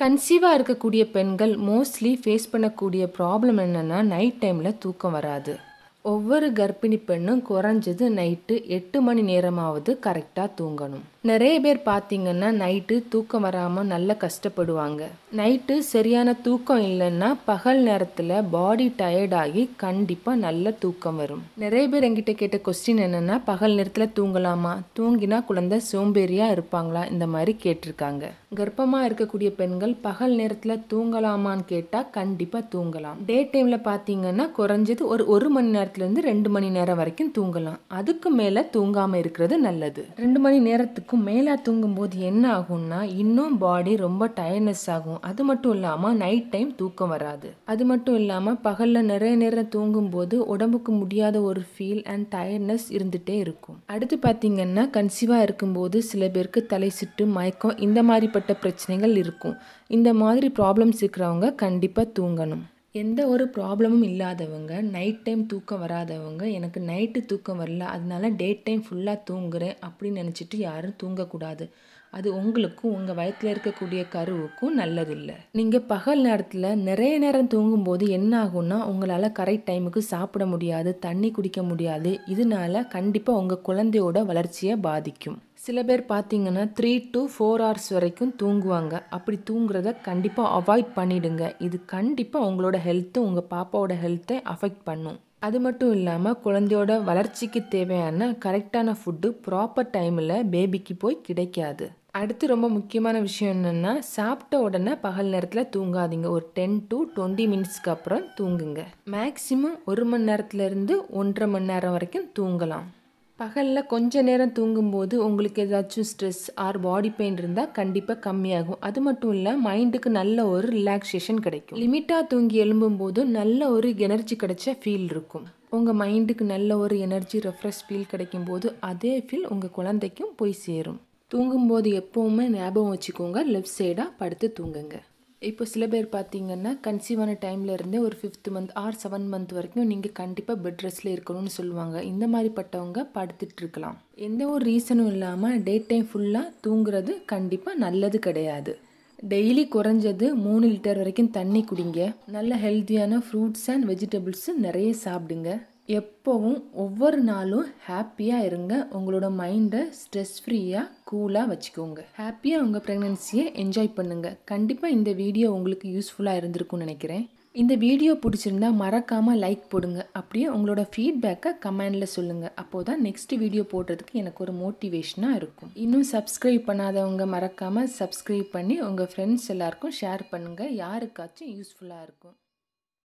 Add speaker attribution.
Speaker 1: கன்சீவாக இருக்கக்கூடிய பெண்கள் mostly face பண்ணக்கூடிய ப்ராப்ளம் என்னென்னா நைட் டைமில் தூக்கம் வராது ஒவ்வொரு கர்ப்பிணி பெண்ணும் குறைஞ்சது நைட்டு எட்டு மணி நேரமாவது கரெக்டாக தூங்கணும் நிறைய பேர் பார்த்திங்கன்னா நைட்டு தூக்கம் வராமல் நல்லா கஷ்டப்படுவாங்க நைட்டு சரியான தூக்கம் இல்லைன்னா பகல் நேரத்தில் பாடி டயர்டாகி கண்டிப்பாக நல்ல தூக்கம் வரும் நிறைய பேர் எங்கிட்ட கேட்ட கொஸ்டின் என்னென்னா பகல் நேரத்தில் தூங்கலாமா தூங்கினா குழந்தை சோம்பேறியாக இருப்பாங்களா இந்த மாதிரி கேட்டிருக்காங்க கர்ப்பமாக இருக்கக்கூடிய பெண்கள் பகல் நேரத்தில் தூங்கலாமான்னு கேட்டால் கண்டிப்பாக தூங்கலாம் டே டைமில் பார்த்தீங்கன்னா குறைஞ்சது ஒரு ஒரு மணி நேரத்தில் நேரத்துலேருந்து ரெண்டு மணி நேரம் வரைக்கும் தூங்கலாம் அதுக்கு மேலே தூங்காமல் இருக்கிறது நல்லது ரெண்டு மணி நேரத்துக்கும் மேலே தூங்கும்போது என்ன ஆகும்னா இன்னும் பாடி ரொம்ப டயர்னஸ் ஆகும் அது மட்டும் இல்லாமல் நைட் டைம் தூக்கம் வராது அது மட்டும் இல்லாமல் பகலில் நிறைய நேரம் தூங்கும்போது உடம்புக்கு முடியாத ஒரு ஃபீல் அண்ட் டயர்ட்னஸ் இருந்துகிட்டே இருக்கும் அடுத்து பார்த்திங்கன்னா கன்சீவாக இருக்கும்போது சில பேருக்கு தலை சுட்டு மயக்கம் இந்த மாதிரிப்பட்ட பிரச்சனைகள் இருக்கும் இந்த மாதிரி ப்ராப்ளம்ஸ் இருக்கிறவங்க கண்டிப்பாக தூங்கணும் எந்த ஒரு ப்ராப்ளமும் இல்லாதவங்க நைட் டைம் தூக்கம் வராதவங்க எனக்கு நைட்டு தூக்கம் வரல அதனால டே டைம் ஃபுல்லாக தூங்குறேன் அப்படின்னு நினச்சிட்டு யாரும் தூங்கக்கூடாது அது உங்களுக்கும் உங்கள் வயத்தில் இருக்கக்கூடிய கருவுக்கும் நல்லதில்லை நீங்கள் பகல் நேரத்தில் நிறைய நேரம் தூங்கும்போது என்ன ஆகும்னா உங்களால் கரெக்ட் டைமுக்கு சாப்பிட முடியாது தண்ணி குடிக்க முடியாது இதனால கண்டிப்பாக உங்கள் குழந்தையோட வளர்ச்சியை பாதிக்கும் சில பேர் பார்த்தீங்கன்னா த்ரீ டு ஃபோர் ஹவர்ஸ் வரைக்கும் தூங்குவாங்க அப்படி தூங்குறத கண்டிப்பாக அவாய்ட் பண்ணிவிடுங்க இது கண்டிப்பாக உங்களோட ஹெல்த்து உங்கள் பாப்பாவோட ஹெல்த்தை அஃபெக்ட் பண்ணும் அது மட்டும் இல்லாமல் குழந்தையோட வளர்ச்சிக்கு தேவையான கரெக்டான ஃபுட்டு ப்ராப்பர் டைமில் பேபிக்கு போய் கிடைக்காது அடுத்து ரொம்ப முக்கியமான விஷயம் என்னென்னா சாப்பிட்ட உடனே பகல் நேரத்தில் தூங்காதீங்க ஒரு டென் டு டுவெண்ட்டி மினிட்ஸ்க்கு அப்புறம் தூங்குங்க மேக்ஸிமம் ஒரு மணி நேரத்துலேருந்து ஒன்றரை மணி நேரம் வரைக்கும் தூங்கலாம் பகலில் கொஞ்ச நேரம் தூங்கும்போது உங்களுக்கு ஏதாச்சும் ஸ்ட்ரெஸ் ஆர் பாடி பெயின் இருந்தால் கண்டிப்பாக கம்மியாகும் அது மட்டும் இல்லை மைண்டுக்கு நல்ல ஒரு ரிலாக்ஸேஷன் கிடைக்கும் லிமிட்டாக தூங்கி எழும்பும் போதும் நல்ல ஒரு எனர்ஜி கிடைச்ச ஃபீல் இருக்கும் உங்கள் மைண்டுக்கு நல்ல ஒரு எனர்ஜி ரெஃப்ரெஷ் ஃபீல் கிடைக்கும் போது அதே ஃபீல் உங்கள் குழந்தைக்கும் போய் சேரும் தூங்கும்போது எப்போவுமே ஞாபகம் வச்சுக்கோங்க லெஃப்ட் சைடாக படுத்து தூங்குங்க இப்போ சில பேர் பார்த்தீங்கன்னா கன்சீவான டைமில் இருந்தே ஒரு fifth month or seven month வரைக்கும் நீங்கள் கண்டிப்பாக பெட் ரெஸ்ட்டில் இருக்கணும்னு சொல்லுவாங்க இந்த மாதிரி பட்டவங்க படுத்துட்டு இருக்கலாம் எந்த ஒரு ரீசனும் இல்லாமல் டே டைம் ஃபுல்லாக தூங்குறது கண்டிப்பாக நல்லது கிடையாது டெய்லி குறைஞ்சது மூணு லிட்டர் வரைக்கும் தண்ணி குடிங்க நல்ல ஹெல்த்தியான ஃப்ரூட்ஸ் அண்ட் வெஜிடபிள்ஸு நிறைய சாப்பிடுங்க எப்போவும் ஒவ்வொரு நாளும் ஹாப்பியாக இருங்க உங்களோட மைண்டை ஸ்ட்ரெஸ் ஃப்ரீயாக கூலாக வச்சுக்கோங்க ஹாப்பியாக உங்கள் ப்ரெக்னென்சியை என்ஜாய் பண்ணுங்கள் கண்டிப்பாக இந்த வீடியோ உங்களுக்கு யூஸ்ஃபுல்லாக இருந்திருக்கும்னு நினைக்கிறேன் இந்த வீடியோ பிடிச்சிருந்தா மறக்காமல் லைக் போடுங்க அப்படியே உங்களோட ஃபீட்பேக்கை கமெண்டில் சொல்லுங்கள் அப்போது தான் நெக்ஸ்ட் வீடியோ போடுறதுக்கு எனக்கு ஒரு மோட்டிவேஷனாக இருக்கும் இன்னும் சப்ஸ்கிரைப் பண்ணாதவங்க மறக்காமல் சப்ஸ்கிரைப் பண்ணி உங்கள் ஃப்ரெண்ட்ஸ் எல்லாருக்கும் ஷேர் பண்ணுங்கள் யாருக்காச்சும் யூஸ்ஃபுல்லாக இருக்கும்